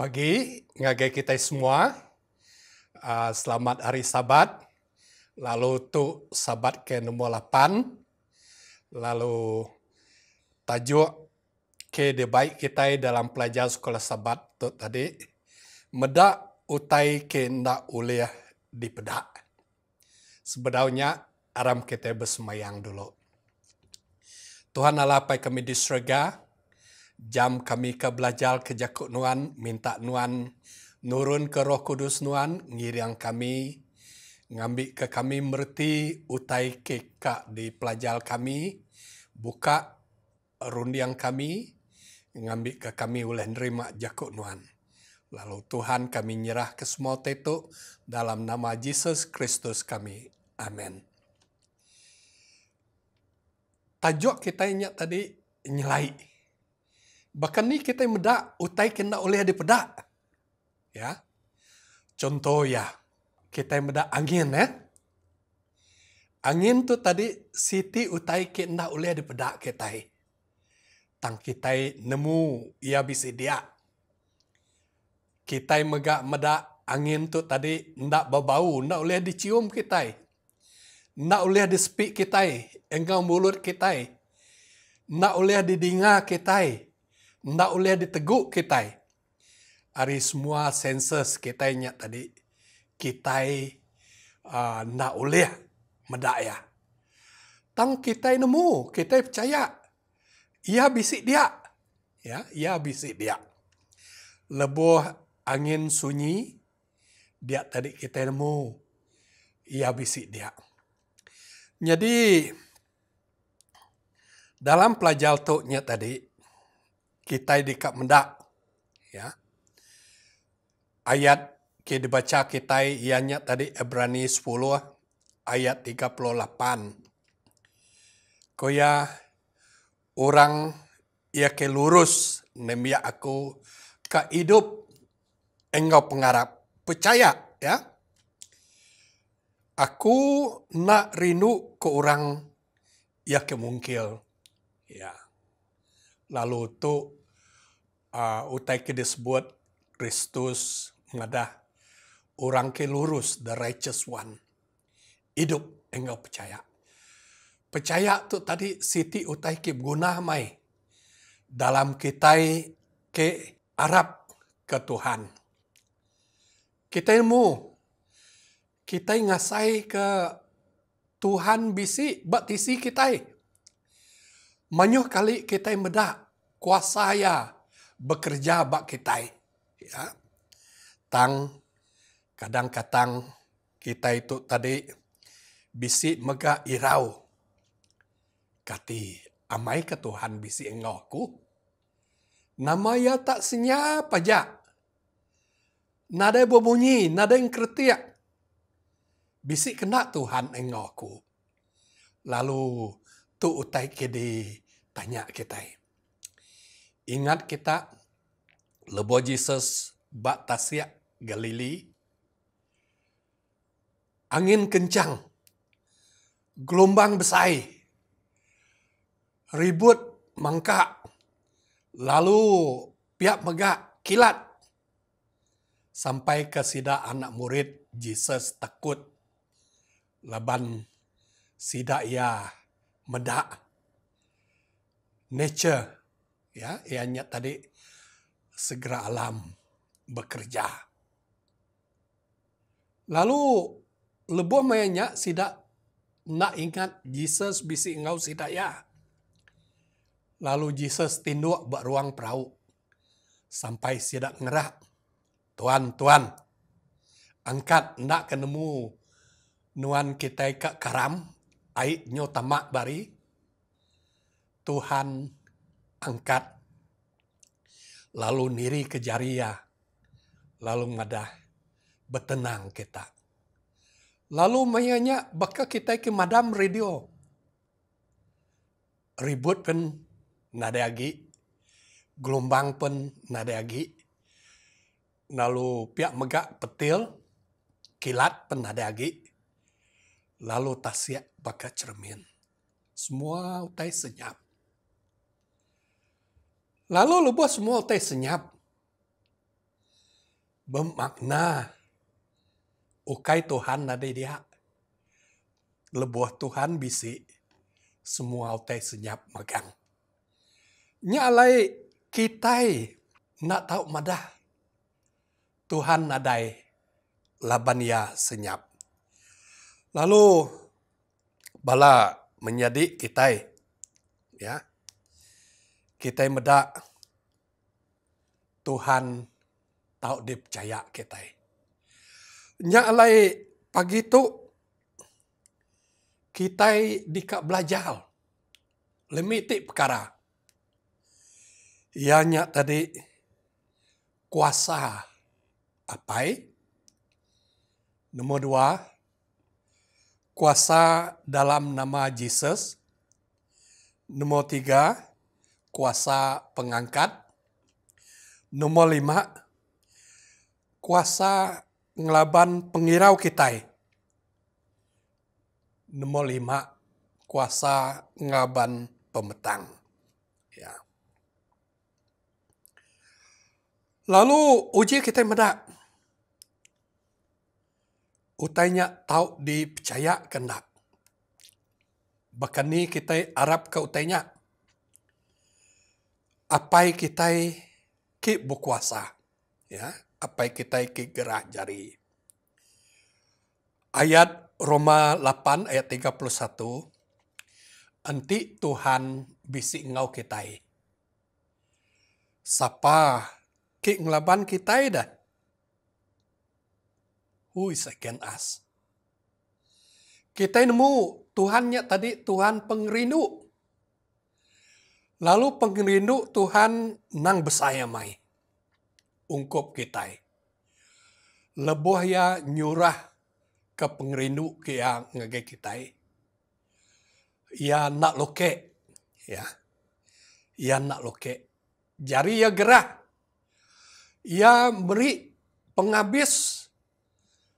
pagi, ngagai kita semua. Uh, selamat hari Sabat. Lalu tu Sabat ke nomor 8. Lalu tajuk ke debaik kita dalam pelajar sekolah Sabat tu tadi. Medak utai ke ndak uliah di pedak. Sebenarnya aram kita bersemayang dulu. Tuhan Allah pai kami di surga, jam kami ke belajar ke jakut nuan, minta nuan nurun ke roh kudus nuan, ngiriang kami, ngambil ke kami merti utai kekak di pelajar kami, buka rundiang kami, ngambil ke kami oleh nerima jakut nuan. Lalu Tuhan kami nyerah ke semua tetu dalam nama Yesus Kristus kami. Amin. Tajuk kita ingat tadi nyelai bahkan ni kita yang medak, utai kena oleh di pedak, Ya. Contoh ya, kita yang medak angin ya. Angin tu tadi siti utai kena oleh di pedak kita. Tang kita nemu ia bisa dia. Kita megak medak angin tu tadi ndak berbau, ndak oleh dicium kita. Ndak oleh di speak kita, engkau mulut kita. Ndak oleh didinga kita ndak boleh diteguk kita. Hari semua sensus kita ingat tadi, kita uh, ndak boleh medaya. Tang kita nemu, kita percaya. Ia bisik dia. Ya, ia bisik dia. Lebuh angin sunyi, dia tadi kita nemu. Ia bisik dia. Jadi, dalam pelajar toknya tadi, kita di kap Mendak. Ya. Ayat kita dibaca kita ianya tadi Ibrani 10 ayat 38. Koya orang ia ke lurus nemia aku ke hidup engkau pengarap percaya ya aku nak rindu ke orang ya kemungkil ya lalu tu Uh, utai ke disebut Kristus ngadah orang ke lurus the righteous one hidup engkau percaya percaya tu tadi siti utai ke guna mai dalam kita ke Arab ke Tuhan kita ilmu kita ngasai ke Tuhan bisi batisi kita. Manyuh kali kita medak kuasa ya bekerja bak kita ya tang kadang katang kita itu tadi bisi mega irau kati amai ke Tuhan bisi engkau nama ya tak senyap aja nada berbunyi nada yang kertiak bisik kena Tuhan engkau lalu tu utai kedi tanya kita Ingat kita Lebo Jesus Baktasia Galili. Angin kencang. Gelombang besai. Ribut mangkak. Lalu pihak megak kilat. Sampai ke sida anak murid Jesus takut. Laban sida ia medak. Nature ya ianya ya tadi segera alam bekerja lalu lebuh mayanya sidak nak ingat Jesus bisi engau sidak ya lalu Jesus tinduk beruang perahu sampai sidak ngerak tuan tuan angkat nak kenemu nuan kita ke karam aik nyo tamak bari Tuhan angkat. Lalu niri ke jariah. Lalu ngadah betenang kita. Lalu mayanya baka kita ke madam radio. Ribut pen nadeagi. Gelombang pen nadeagi. Lalu pihak megak petil. Kilat pen nadeagi. Lalu tasiak baka cermin. Semua utai senyap. Lalu buat semua teh senyap. Bermakna ukai Tuhan nade dia. Lebuah Tuhan bisi semua teh senyap megang. Nyalai kita nak tahu madah. Tuhan nadai ya senyap. Lalu bala menjadi kita, Ya kita yang meda Tuhan tahu dipercaya kita. Nya alai pagi itu kita dikak belajar limitik perkara. Ianya tadi kuasa apa? Nomor dua, kuasa dalam nama Yesus. Nomor tiga, kuasa pengangkat. Nomor lima, kuasa ngelaban pengirau kita. Nomor lima, kuasa ngelaban pemetang. Ya. Lalu uji kita medak. Utainya tahu dipercaya kendak. Bahkan ini kita Arab ke utainya apai kita ke berkuasa ya apai kita ke gerah jari ayat Roma 8 ayat 31 enti Tuhan bisi ngau kita. sapa ki ngelaban kita dah who is against us kita nemu Tuhannya tadi Tuhan pengrindu Lalu pengrindu Tuhan nang besaya mai. Ungkup kitai. Leboh ya nyurah ke pengrindu yang ngege kitai. Ya nak loke. Ya. Ya nak loke. Jari ya gerah. Ya beri penghabis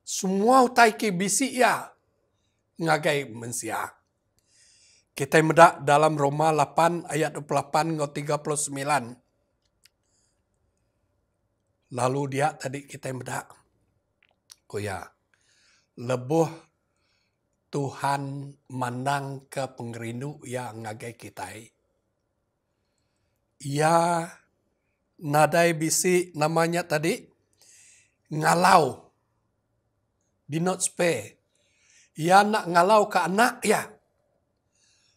semua utai kebisi ya ngagai mensiak. Kita medak dalam Roma 8 ayat 28 ke 39. Lalu dia tadi kita medak. Oh ya, lebuh Tuhan mandang ke pengerindu yang ngagai kita. Ya nadai bisi namanya tadi ngalau di not spare. Ia nak ngalau ke anak ya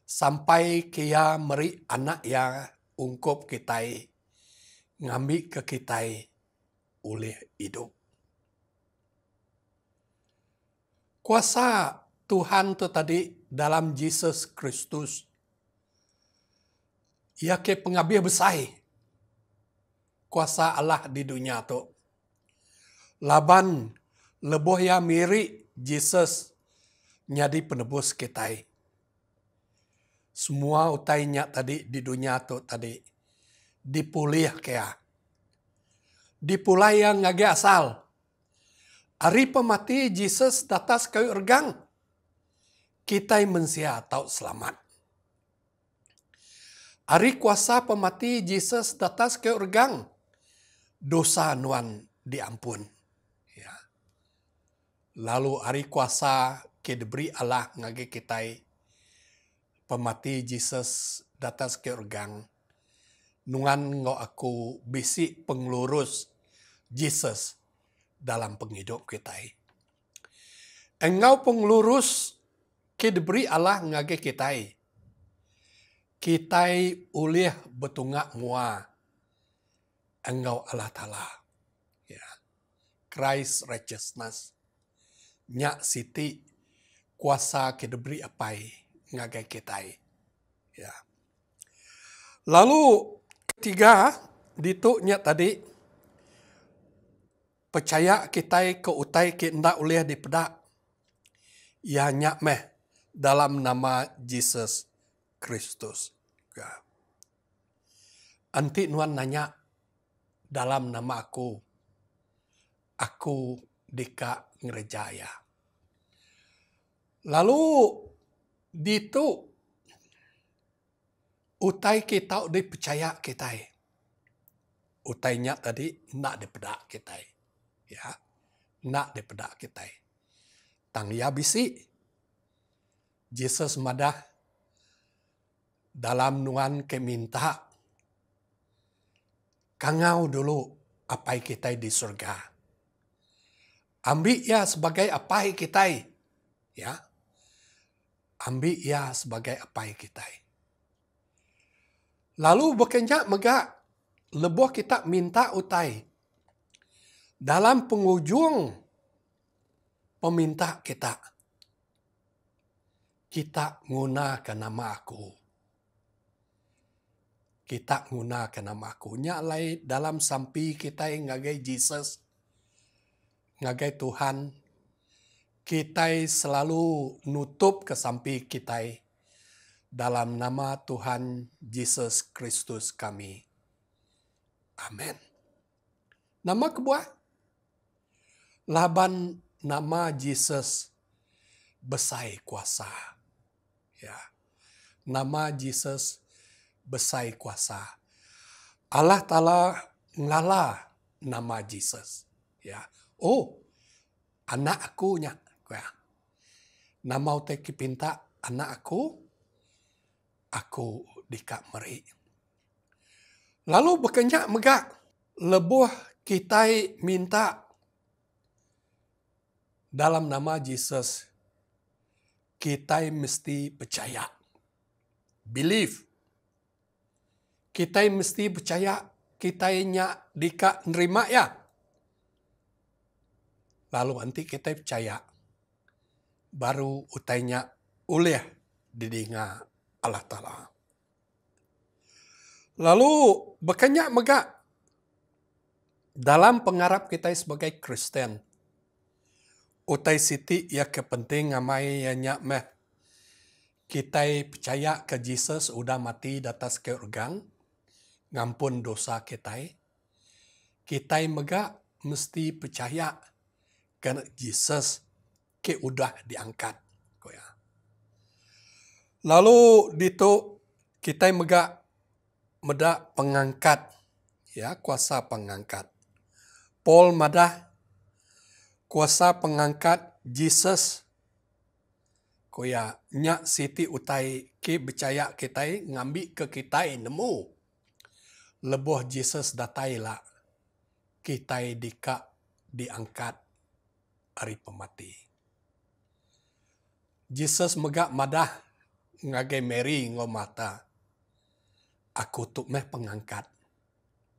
sampai kia meri anak ya ungkup kitai ngambil ke kitai oleh hidup. Kuasa Tuhan tuh tadi dalam Yesus Kristus. Ia ke pengabdi besai. Kuasa Allah di dunia tu. Laban leboh ya miri Yesus nyadi penebus kitai semua utainya tadi di dunia tuh tadi dipulih kea. Dipulai yang ngage asal. hari pemati Jesus datas kayu ergang. Kita mensia atau selamat. hari kuasa pemati Jesus datas kayu ergang. Dosa nuan diampun. Ya. Lalu hari kuasa ke Allah ngage kitai pemati Jesus datas ke organg. Nungan ngo aku bisi pengelurus Jesus dalam penghidup kita. Engau pengelurus ke diberi Allah ngage kita. Kita ulih betungak mua. Engau Allah tala. Ya. Christ righteousness. Nyak siti kuasa ke diberi apai nggak kayak ya lalu ketiga dituknya tadi percaya kita ke utai kita di pedak ya meh dalam nama Jesus Kristus. Ya. Anti nuan nanya dalam nama aku, aku Dika Ngerejaya. Lalu dito utai kita udah percaya kita. Utainya tadi nak dipedak kita. Ya. Nak dipedak kita. Tang ya bisi. Jesus madah dalam nuan minta, kangau dulu apa kita di surga. Ambil ya sebagai apa kita. Ya ambil ya sebagai apai kita. Lalu bekenya mega leboh kita minta utai. Dalam pengujung peminta kita. Kita nguna ke nama aku. Kita nguna ke nama aku. nyalei dalam sampi kita yang ngagai Jesus. Ngagai Tuhan kita selalu nutup ke samping kita dalam nama Tuhan Yesus Kristus kami. Amin. Nama kebuah? Laban nama Yesus besai kuasa. Ya. Nama Yesus besai kuasa. Allah Ta'ala ngalah nama Yesus. Ya. Oh, anakku aku nya nama mau te kipinta anak aku, aku dikak meri. Lalu bekenyak megak, lebuh kita minta dalam nama Yesus, Kita mesti percaya. Believe. Kita mesti percaya kita nya dikak nerima ya. Lalu nanti kita percaya baru utainya ulih didinga Allah Ta'ala. Lalu bekanya megak dalam pengarap kita sebagai Kristen. Utai siti ya kepenting ngamai ya nyak meh. Kita percaya ke Jesus udah mati datas ke urgang. Ngampun dosa kita. Kita megak mesti percaya ke Jesus ke udah diangkat. Lalu di tu kita mega meda pengangkat ya kuasa pengangkat. Paul madah kuasa pengangkat Jesus ya nyak siti utai ke percaya kita ngambil ke kita nemu leboh Jesus datailah kita dika diangkat hari pemati. Jesus megak madah ngagai Mary mata. Aku tu meh pengangkat.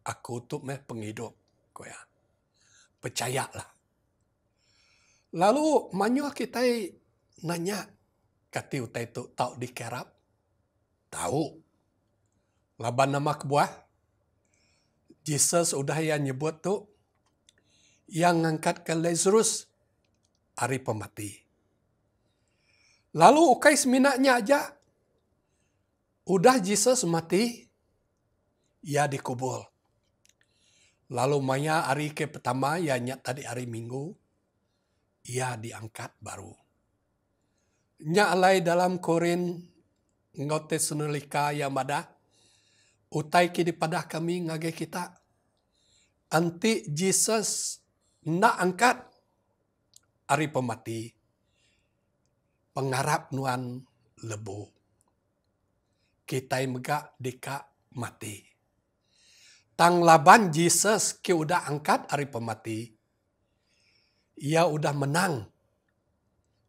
Aku tu meh penghidup. Koya. Percayalah. Lalu manyo kita nanya kati utai tu tau dikerap. Tahu. Laban nama kebuah. Jesus udah yang nyebut tu yang ngangkat ke Lazarus hari pemati Lalu ukai seminaknya aja. Udah Jesus mati, ya dikubur. Lalu maya hari ke pertama, ya nyat tadi hari minggu, ia diangkat baru. Nyak dalam korin ngote senulika ya mada, Utai kini padah kami ngage kita. Anti Jesus nak angkat hari pemati pengarap nuan lebu. kita mega deka mati. Tang laban Jesus ki udah angkat hari pemati. Ia udah menang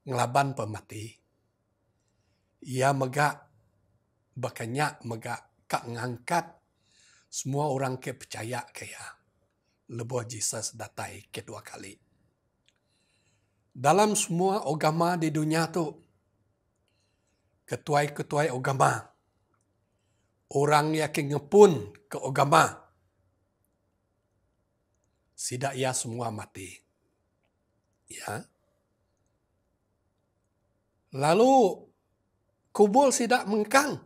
ngelaban pemati. Ia mega bakanya mega kak ngangkat semua orang ke percaya kaya. lebuh Jesus datai kedua kali dalam semua agama di dunia tu ketua-ketua agama orang yang ngepun ke agama sidak ia semua mati ya lalu kubul sidak mengkang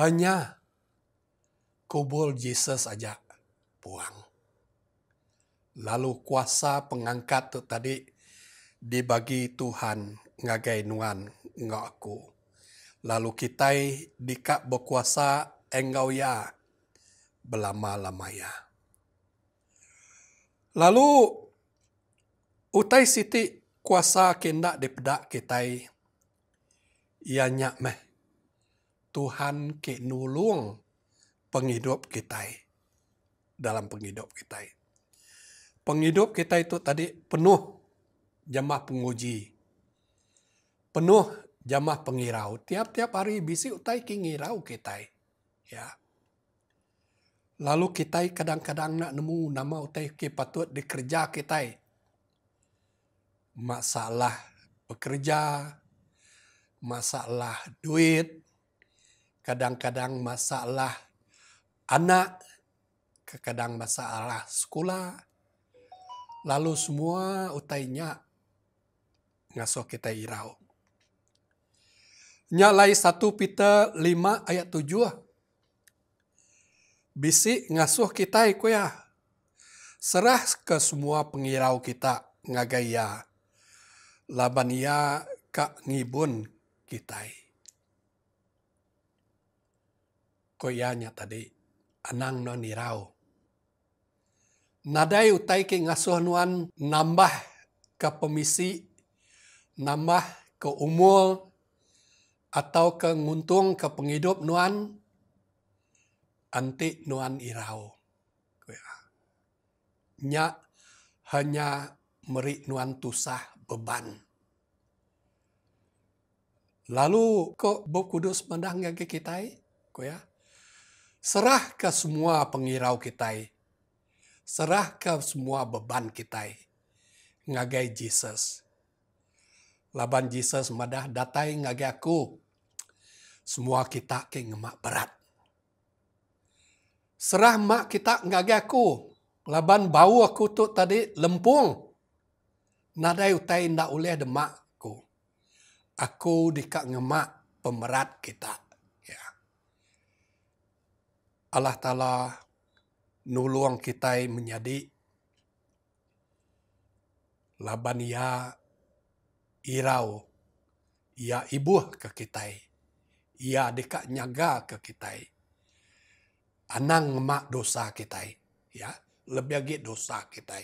hanya kubul Jesus aja puang lalu kuasa pengangkat tu tadi dibagi Tuhan ngagai nuan aku. Lalu kita dikak berkuasa engau ya belama-lamaya. Lalu utai siti kuasa kendak dipedak kita ianya meh Tuhan ke nulung penghidup kita dalam penghidup kita. Penghidup kita itu tadi penuh jamaah penguji. Penuh jamaah pengirau. Tiap-tiap hari bisi utai kingirau kita. Ya. Lalu kita kadang-kadang nak nemu nama utai ke patut dikerja kita. Masalah bekerja, masalah duit, kadang-kadang masalah anak, kadang masalah sekolah, lalu semua utainya ngaso kita irau. Nyalai satu Peter lima ayat tujuh, ah. Bisi ngasuh kita iku ya. Serah ke semua pengirau kita ngagaya. Laban ia ya kak ngibun kita, Koyanya tadi anang non irau Nadai utai ke ngasuhanuan nambah ke pemisi, nambah ke umul atau ke nguntung ke penghidup nuan, anti nuan irau. Nya hanya meri nuan tusah beban. Lalu kok Bob Kudus mendang ke kita, ko ya. Serah ke semua pengirau kita serahkan semua beban kita eh. ngagai Jesus. Laban Jesus madah datai ngagai aku. Semua kita ke ngemak berat. Serah mak kita ngagai aku. Laban bau aku tu tadi lempung. Nadai utai ndak oleh demak aku. Aku dikak ngemak pemerat kita. Ya. Allah Ta'ala nulung kita menjadi laban ia ya irau ia ya ibu ke kita ia ya dekat nyaga ke kita anang mak dosa kita ya lebih lagi dosa kita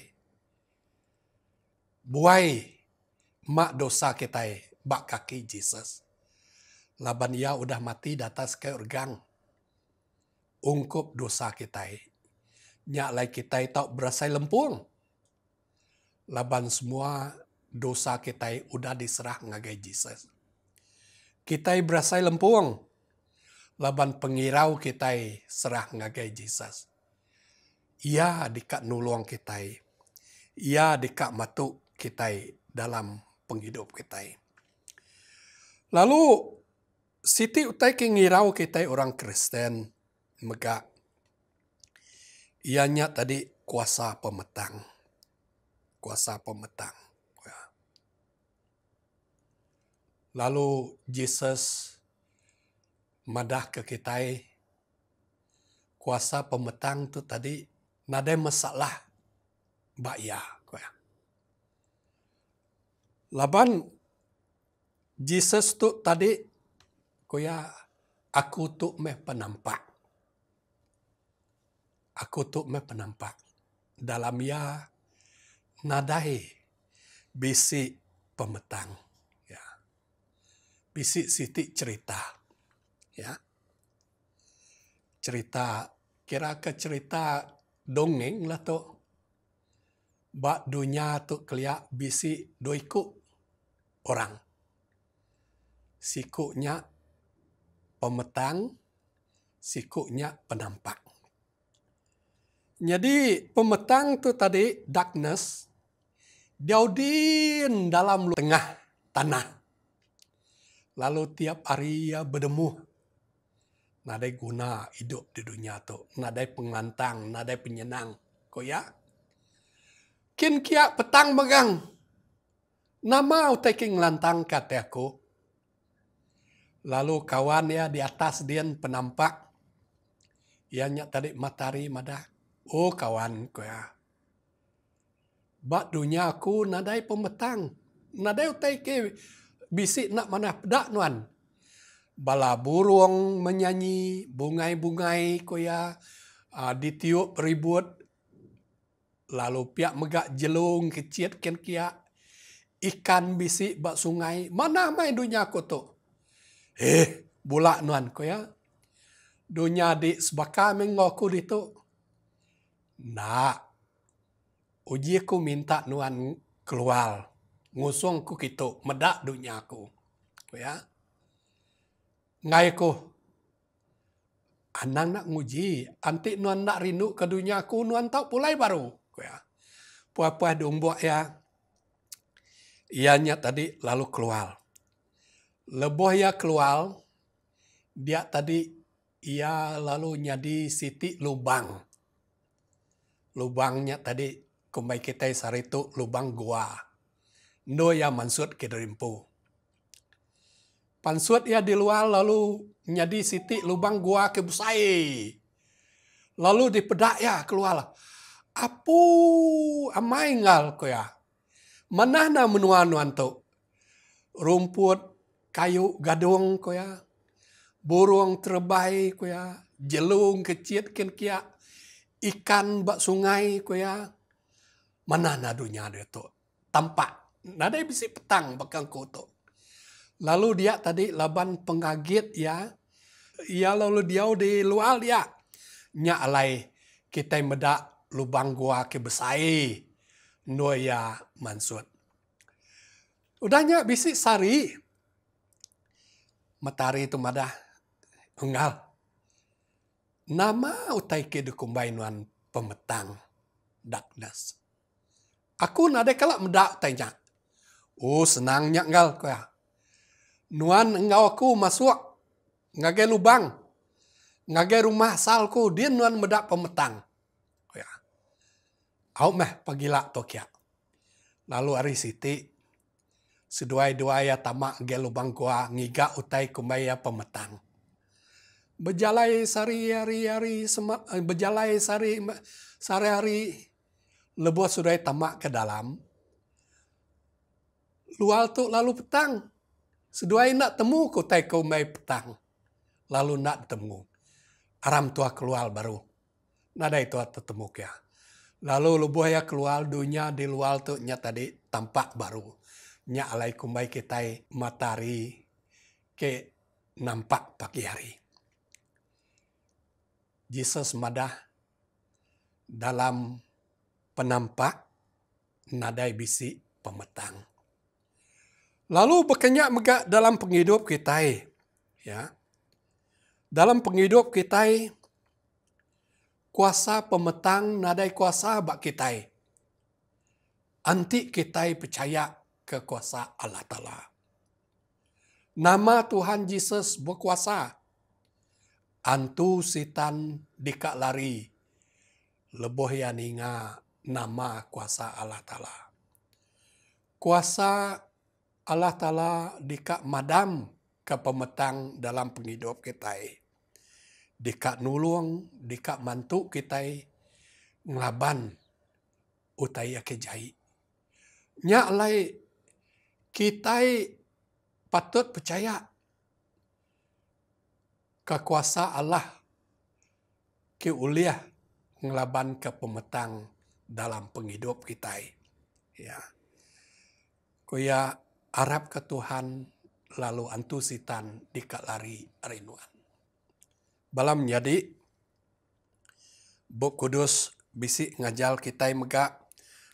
buai mak dosa kita bak kaki Jesus laban ia udah mati datas ke kayu ungkup dosa kita nyak lai kita itu berasai lempung. Laban semua dosa kita udah diserah ngagai Jesus. Kita berasai lempung. Laban pengirau kita serah ngagai Jesus. Ia dekat nuluang kita. Ia dekat matu kita dalam penghidup kita. Lalu Siti utai kengirau kita orang Kristen megak ianya tadi kuasa pemetang. Kuasa pemetang. Ya. Lalu Jesus madah ke kita kuasa pemetang tu tadi nada masalah baya ya. Laban Jesus tu tadi koya aku tu meh penampak aku tuh me penampak. Dalam ya nadai bisik pemetang. Ya. Bisik siti cerita. Ya. Cerita, kira ke cerita dongeng lah tuh, Bak dunia tuh keliak bisik doiku orang. sikunya pemetang, sikunya penampak. Jadi pemetang itu tadi darkness diaudin dalam tengah tanah. Lalu tiap hari ia berdemu Nadai guna hidup di dunia tu. Nadai pengantang, nadai penyenang. Kau ya? Kin kia petang megang. Nama taking lantang kata aku. Lalu kawan ya di atas dia penampak. Ianya tadi matahari madah Oh kawan ko ya. Bak dunia aku nadai pemetang. Nadai utai ke bisik nak mana pedak nuan. Bala burung menyanyi, bungai-bungai ko ya. Uh, ah, ditiup ribut. Lalu pia megak jelung kecil ken kia Ikan bisik bak sungai. Mana mai dunia aku tu? Eh, bulak nuan ko ya. Dunia di sebakar menggoku di tu Nak uji ku minta nuan keluar Ngusung ku gitu medak aku. ya ngayaku anang nak nguji anti nuan nak rindu ke aku, nuan tak pulai baru ya puah-puah buat ya ianya tadi lalu keluar leboh ya keluar dia tadi ia lalu nyadi siti lubang lubangnya tadi kumbai kita itu lubang gua. No ya mansut derimpu. Pansut ya di luar lalu nyadi siti lubang gua busai. Lalu di pedak ya keluar. Apu ngal ko ya. mana na menua tuh Rumput, kayu, gadung ko ya. Burung terbaik ko ya. Jelung kecil kin kia ikan bak sungai ya mana nadunya ada tu tampak nada bisi petang bakang ku tu lalu dia tadi laban pengaget ya ya lalu dia di luar dia nya alai kita medak lubang gua ke besai noya udah nyak bisi sari matahari itu madah enggal Nama utai ke kumbainuan pemetang dakdas. Aku nade kalak medak tanya. Oh senangnya ngal kau ya. Nuan engkau aku masuk ngage lubang. Ngage rumah salku dia nuan medak pemetang. Kau oh, ya. Au meh pagila tokia. Ya. Lalu ari siti seduai-duai ya tamak ge lubang kua ngiga utai ya pemetang Bejalai sari-hari hari eh, bejalai sari sari-hari lebuat sudah tamak ke dalam. Lual tu lalu petang. Seduai nak temu ku teko mai petang. Lalu nak temu. Aram tua keluar baru. Nada itu temu ya. Lalu lubuh ya keluar dunia di luar tu nya tadi tampak baru. Nya alaikum baik kitai matahari ke nampak pagi hari. Jesus madah dalam penampak nadai bisik pemetang. Lalu bekenyak megak dalam penghidup kita. Ya. Dalam penghidup kita, kuasa pemetang nadai kuasa bak kita. Antik kita percaya ke kuasa Allah Ta'ala. Nama Tuhan Yesus berkuasa Antu sitan dikak lari. Leboh yaninga nama kuasa Allah Ta'ala. Kuasa Allah Ta'ala dikak madam ke pemetang dalam penghidup kita. E. Dikak nulung, dikak mantu kita e, ngelaban utai kejai. Nyak lai kita e patut percaya kekuasa Allah keuliah uliah ngelaban ke pemetang dalam penghidup kita. Ya. Kuya Arab ke Tuhan lalu antusitan dikalari rinduan. Balam jadi Buku Kudus bisik ngajal kita mega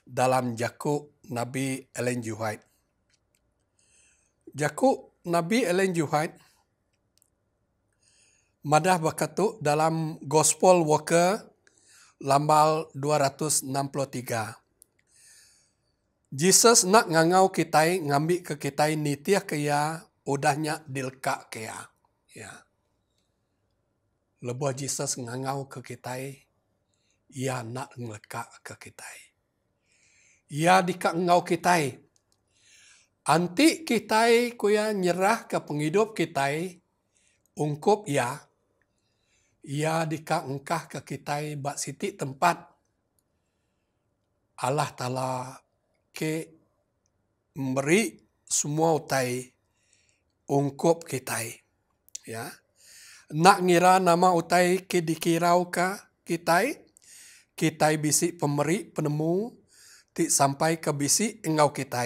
dalam jaku Nabi Ellen G. White. Jaku Nabi Ellen G madah bakatu dalam Gospel Walker lambal 263. Jesus nak ngangau kita ngambil ke kita nitiah kaya udahnya dilka kaya. Ya. Lebuah Jesus ngangau ke kita ia nak ngelka ke kita ia dika ngau kita Anti kita kuya nyerah ke penghidup kita ungkup ya ia dikangkah ke kita bak siti tempat Allah Ta'ala ke memberi semua utai ungkup kita. Ya. Nak ngira nama utai ke dikirau ke kita, kitai bisi pemberi penemu ti sampai ke bisi engau kita.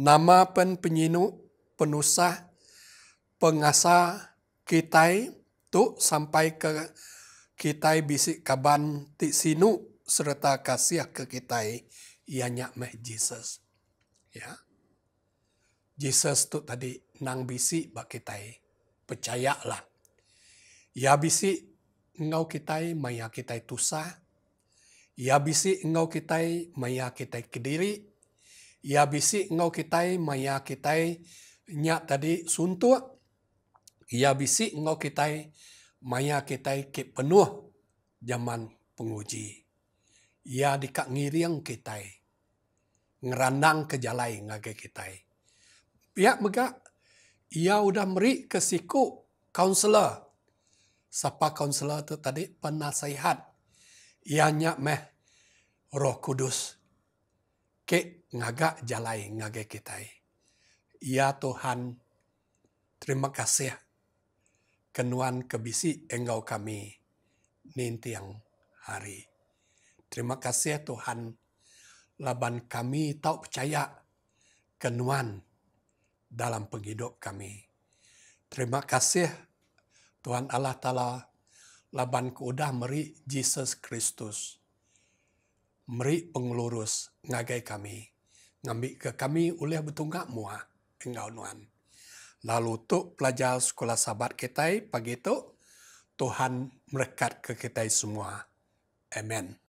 Nama pen penyinu penusah pengasa kita tu sampai ke kita bisik kaban ti sinu serta kasih ke kitai ianya meh Jesus. Ya. Jesus tu tadi nang bisik bak kitai percayalah. Ya bisik engau kitai maya kitai tusa. Ya bisik engau kitai maya kitai kediri. Ya bisik engau kitai maya kitai nyak tadi suntuk ia bisi engkau kitai maya kitai ke penuh zaman penguji. Ya dikak ngiriang kitai. Ngerandang ke jalai ngage kitai. Ya mega ia ya udah meri ke siku kaunselor. Sapa kaunselor tu tadi penasihat. Ia ya nyak meh roh kudus. Ke ngagak jalai ngage kitai. Ya Tuhan, terima kasih kenuan kebisi engkau kami yang hari. Terima kasih ya Tuhan. Laban kami tahu percaya kenuan dalam penghidup kami. Terima kasih Tuhan Allah Ta'ala laban udah meri Jesus Kristus. Meri pengelurus ngagai kami. Ngambil ke kami oleh betungak mua engkau nuan. Lalu tu pelajar sekolah sahabat kita pagi tu Tuhan merekat ke kita semua. Amen.